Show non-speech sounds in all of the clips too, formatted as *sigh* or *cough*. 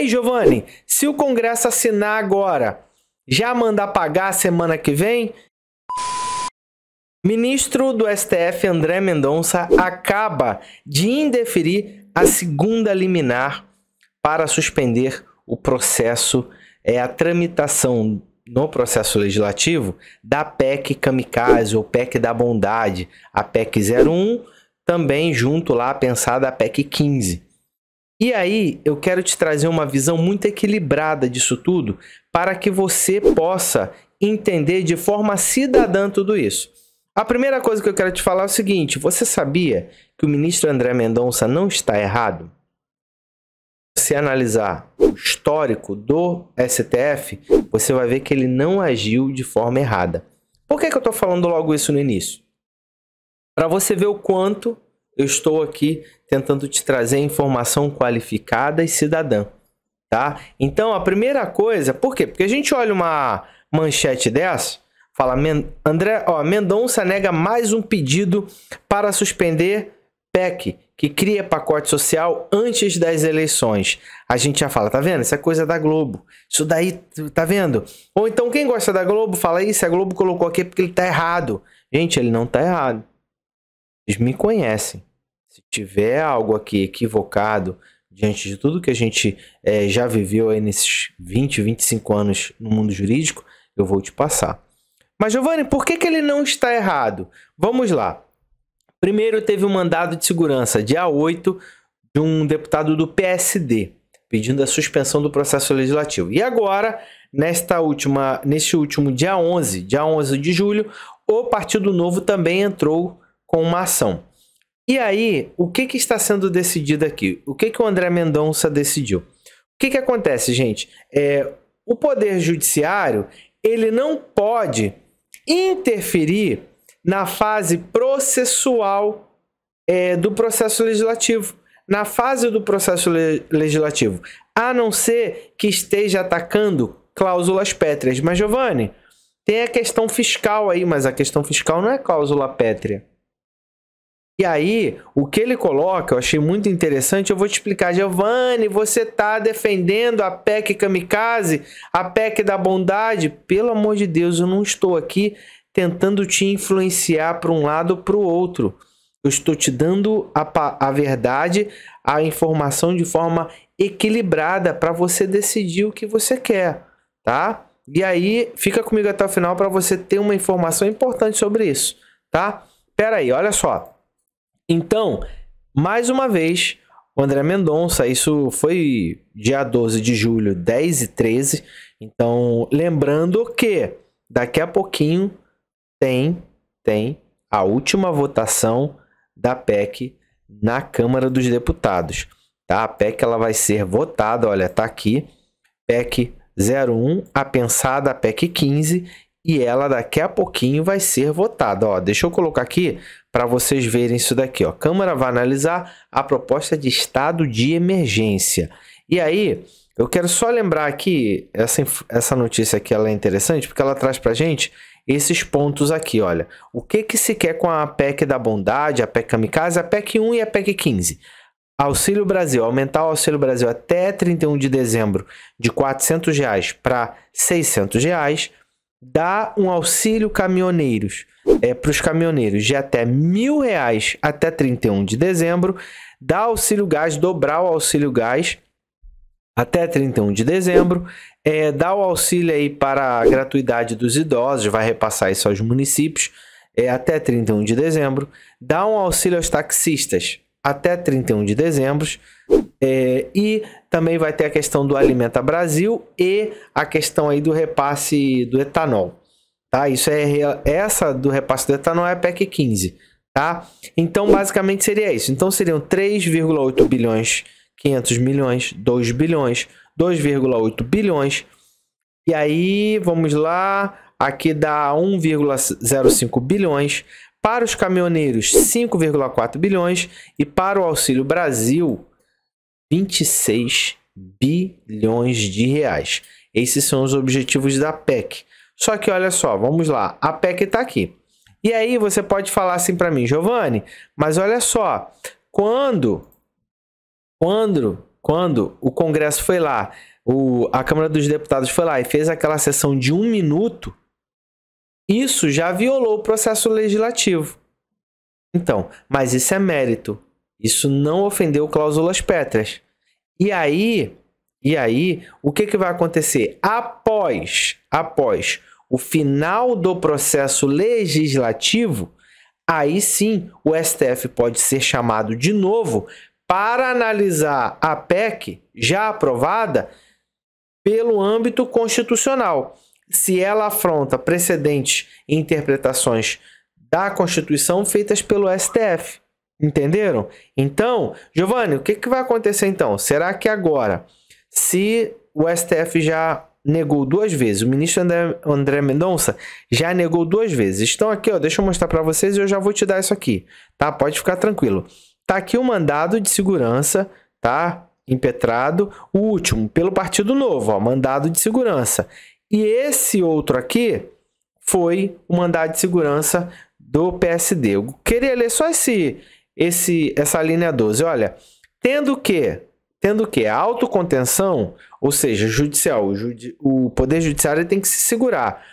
aí, Giovanni, se o Congresso assinar agora, já mandar pagar semana que vem? Ministro do STF André Mendonça acaba de indeferir a segunda liminar para suspender o processo, é a tramitação no processo legislativo da PEC Kamikaze ou PEC da Bondade, a PEC 01, também junto lá pensada a PEC 15. E aí, eu quero te trazer uma visão muito equilibrada disso tudo para que você possa entender de forma cidadã tudo isso. A primeira coisa que eu quero te falar é o seguinte: você sabia que o ministro André Mendonça não está errado? Se analisar o histórico do STF, você vai ver que ele não agiu de forma errada. Por que, que eu estou falando logo isso no início? Para você ver o quanto eu estou aqui tentando te trazer informação qualificada e cidadã, tá? Então, a primeira coisa, por quê? Porque a gente olha uma manchete dessa, fala André, ó, Mendonça nega mais um pedido para suspender PEC que cria pacote social antes das eleições. A gente já fala, tá vendo? Isso é coisa da Globo. Isso daí, tá vendo? Ou então quem gosta da Globo fala isso, a Globo colocou aqui é porque ele tá errado. Gente, ele não tá errado. Eles me conhecem. Se tiver algo aqui equivocado, diante de tudo que a gente é, já viveu aí nesses 20, 25 anos no mundo jurídico, eu vou te passar. Mas, Giovanni, por que, que ele não está errado? Vamos lá. Primeiro, teve um mandado de segurança, dia 8, de um deputado do PSD, pedindo a suspensão do processo legislativo. E agora, nesta última, neste último dia 11, dia 11 de julho, o Partido Novo também entrou com uma ação. E aí, o que, que está sendo decidido aqui? O que, que o André Mendonça decidiu? O que, que acontece, gente? É, o Poder Judiciário ele não pode interferir na fase processual é, do processo legislativo, na fase do processo le legislativo, a não ser que esteja atacando cláusulas pétreas. Mas, Giovanni, tem a questão fiscal aí, mas a questão fiscal não é cláusula pétrea. E aí, o que ele coloca, eu achei muito interessante, eu vou te explicar. Giovanni, você está defendendo a PEC kamikaze, a PEC da bondade? Pelo amor de Deus, eu não estou aqui tentando te influenciar para um lado ou para o outro. Eu estou te dando a, a verdade, a informação de forma equilibrada para você decidir o que você quer, tá? E aí, fica comigo até o final para você ter uma informação importante sobre isso, tá? Pera aí, olha só. Então, mais uma vez, o André Mendonça, isso foi dia 12 de julho, 10 e 13. Então, lembrando que daqui a pouquinho tem, tem a última votação da PEC na Câmara dos Deputados. Tá? A PEC ela vai ser votada, olha, tá aqui. PEC 01, a pensada PEC 15 e ela daqui a pouquinho vai ser votada. Ó, deixa eu colocar aqui para vocês verem isso daqui. Ó. A Câmara vai analisar a proposta de estado de emergência. E aí, eu quero só lembrar aqui, essa, essa notícia aqui ela é interessante porque ela traz para gente esses pontos aqui, olha. O que, que se quer com a PEC da bondade, a PEC kamikaze, a PEC 1 e a PEC 15? Auxílio Brasil, aumentar o Auxílio Brasil até 31 de dezembro de R$ 400 para R$ 600. Reais dá um auxílio caminhoneiros é, para os caminhoneiros de até mil reais até 31 de dezembro, dá auxílio gás, dobrar o auxílio gás até 31 de dezembro, é, dá o auxílio aí para a gratuidade dos idosos, vai repassar isso aos municípios é, até 31 de dezembro, dá um auxílio aos taxistas até 31 de dezembro é, e também vai ter a questão do Alimenta Brasil e a questão aí do repasse do etanol. Tá? Isso é essa do repasse do etanol é a PEC 15, tá? Então basicamente seria isso. Então seriam 3,8 bilhões, 500 milhões, 2 bilhões, 2,8 bilhões. E aí, vamos lá, aqui dá 1,05 bilhões. Para os caminhoneiros, 5,4 bilhões. E para o Auxílio Brasil, 26 bilhões de reais. Esses são os objetivos da PEC. Só que olha só, vamos lá, a PEC está aqui. E aí você pode falar assim para mim, Giovanni, mas olha só, quando quando quando o Congresso foi lá, o, a Câmara dos Deputados foi lá e fez aquela sessão de um minuto, isso já violou o processo legislativo. Então, mas isso é mérito. Isso não ofendeu cláusulas pétreas. E aí, e aí, o que, que vai acontecer? Após, após o final do processo legislativo, aí sim o STF pode ser chamado de novo para analisar a PEC já aprovada pelo âmbito constitucional. Se ela afronta precedentes e interpretações da Constituição feitas pelo STF. Entenderam? Então, Giovanni, o que, que vai acontecer então? Será que agora, se o STF já negou duas vezes, o ministro André, André Mendonça já negou duas vezes. Estão aqui, ó, deixa eu mostrar para vocês e eu já vou te dar isso aqui, tá? Pode ficar tranquilo. Tá aqui o mandado de segurança, tá? Impetrado, o último, pelo Partido Novo, ó, mandado de segurança. E esse outro aqui foi o mandado de segurança do PSD. Eu queria ler só esse esse, essa linha 12. Olha, tendo que, tendo que a autocontenção, ou seja, judicial, o, judi, o Poder Judiciário tem que se segurar,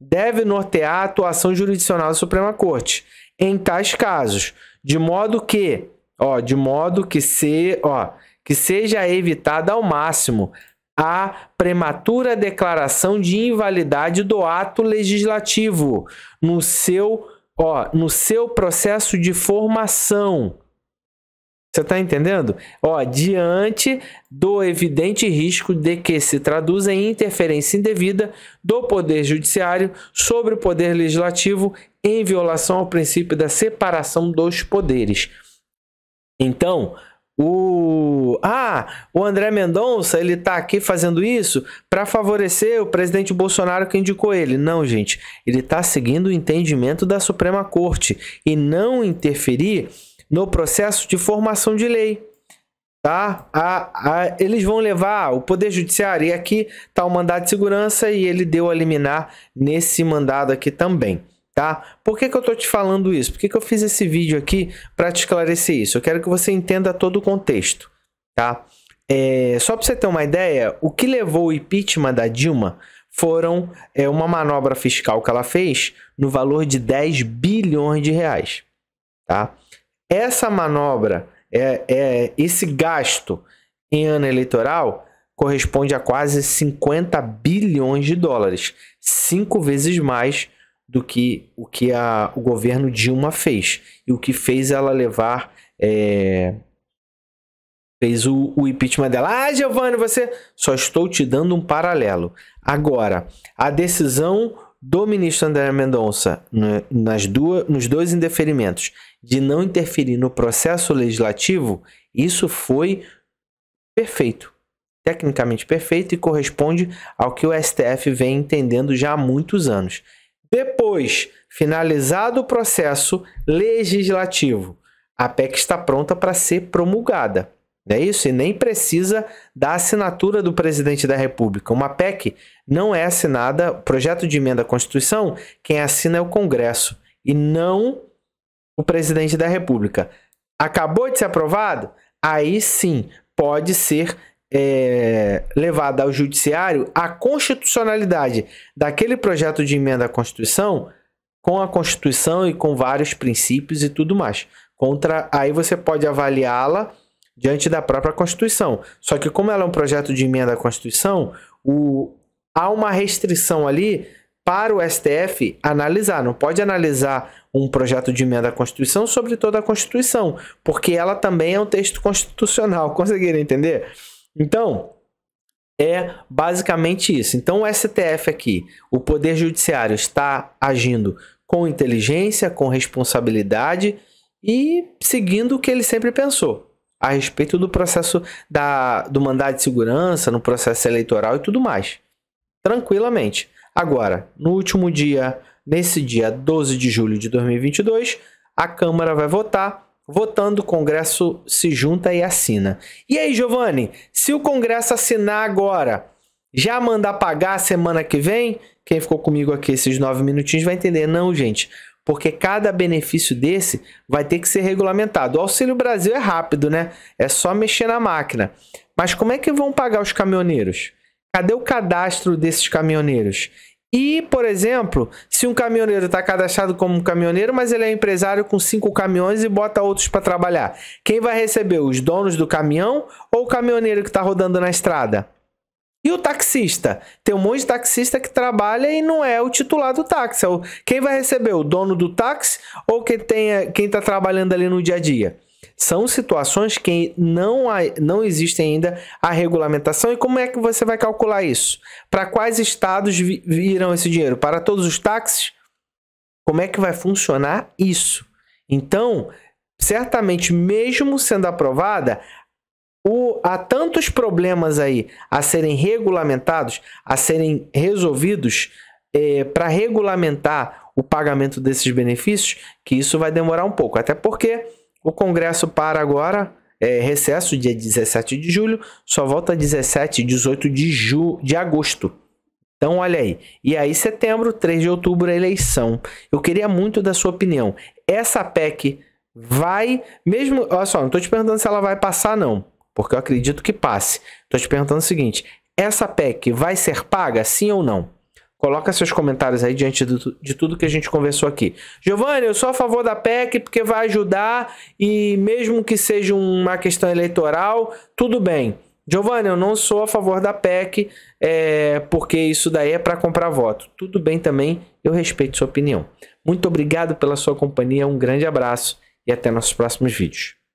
deve nortear a atuação jurisdicional da Suprema Corte em tais casos, de modo que, ó, de modo que se, ó, que seja evitada ao máximo a prematura declaração de invalidade do ato legislativo no seu ó, no seu processo de formação. Você está entendendo? Ó, diante do evidente risco de que se traduza em interferência indevida do Poder Judiciário sobre o Poder Legislativo em violação ao princípio da separação dos poderes. Então, o ah, o André Mendonça, ele tá aqui fazendo isso para favorecer o presidente Bolsonaro que indicou ele. Não, gente, ele tá seguindo o entendimento da Suprema Corte e não interferir no processo de formação de lei. Tá? A, a, eles vão levar o Poder Judiciário e aqui tá o mandado de segurança e ele deu a liminar nesse mandado aqui também. Tá? Por que, que eu estou te falando isso? Por que, que eu fiz esse vídeo aqui para te esclarecer isso? Eu quero que você entenda todo o contexto. Tá? É, só para você ter uma ideia, o que levou o impeachment da Dilma foram é, uma manobra fiscal que ela fez no valor de 10 bilhões de reais. Tá? Essa manobra, é, é, esse gasto em ano eleitoral corresponde a quase 50 bilhões de dólares, cinco vezes mais do que o que a, o governo Dilma fez e o que fez ela levar é, fez o, o, impeachment dela. Ah, Giovanni, você só estou te dando um paralelo. Agora, a decisão do ministro André Mendonça né, nas duas, nos dois indeferimentos de não interferir no processo legislativo, isso foi perfeito tecnicamente perfeito e corresponde ao que o STF vem entendendo já há muitos anos. Depois, finalizado o processo legislativo, a PEC está pronta para ser promulgada. Não é isso? E nem precisa da assinatura do presidente da República. Uma PEC não é assinada, projeto de emenda à Constituição, quem assina é o Congresso e não o presidente da República. Acabou de ser aprovado? Aí sim, pode ser é, levada ao judiciário a constitucionalidade daquele projeto de emenda à Constituição com a Constituição e com vários princípios e tudo mais. Contra, aí você pode avaliá-la diante da própria Constituição. Só que como ela é um projeto de emenda à Constituição, o, há uma restrição ali para o STF analisar. Não pode analisar um projeto de emenda à Constituição sobre toda a Constituição, porque ela também é um texto constitucional. *laughs* Conseguiram entender? Então, é basicamente isso. Então, o STF aqui, o Poder Judiciário está agindo com inteligência, com responsabilidade e seguindo o que ele sempre pensou a respeito do processo da, do mandado de segurança, no processo eleitoral e tudo mais. Tranquilamente. Agora, no último dia, nesse dia 12 de julho de 2022, a Câmara vai votar Votando, o Congresso se junta e assina. E aí, Giovanni, se o Congresso assinar agora, já mandar pagar semana que vem? Quem ficou comigo aqui esses nove minutinhos vai entender. Não, gente, porque cada benefício desse vai ter que ser regulamentado. O Auxílio Brasil é rápido, né? É só mexer na máquina. Mas como é que vão pagar os caminhoneiros? Cadê o cadastro desses caminhoneiros? E, por exemplo, se um caminhoneiro está cadastrado como um caminhoneiro, mas ele é empresário com cinco caminhões e bota outros para trabalhar, quem vai receber? Os donos do caminhão ou o caminhoneiro que está rodando na estrada? E o taxista? Tem um monte de taxista que trabalha e não é o titular do táxi. É quem vai receber? O dono do táxi ou quem está quem tá trabalhando ali no dia a dia? São situações que não, há, não existe ainda a regulamentação. E como é que você vai calcular isso? Para quais estados virão esse dinheiro? Para todos os táxis? Como é que vai funcionar isso? Então, certamente, mesmo sendo aprovada, o, há tantos problemas aí a serem regulamentados, a serem resolvidos é, para regulamentar o pagamento desses benefícios, que isso vai demorar um pouco. Até porque o Congresso para agora, é, recesso dia 17 de julho, só volta 17 e 18 de, ju de agosto. Então, olha aí. E aí, setembro, 3 de outubro, eleição. Eu queria muito da sua opinião. Essa PEC vai, mesmo. Olha só, não estou te perguntando se ela vai passar, não, porque eu acredito que passe. Estou te perguntando o seguinte: essa PEC vai ser paga, sim ou não? Coloca seus comentários aí diante do, de tudo que a gente conversou aqui. Giovanni, eu sou a favor da PEC porque vai ajudar e mesmo que seja uma questão eleitoral, tudo bem. Giovanni, eu não sou a favor da PEC é, porque isso daí é para comprar voto. Tudo bem também, eu respeito sua opinião. Muito obrigado pela sua companhia, um grande abraço e até nossos próximos vídeos.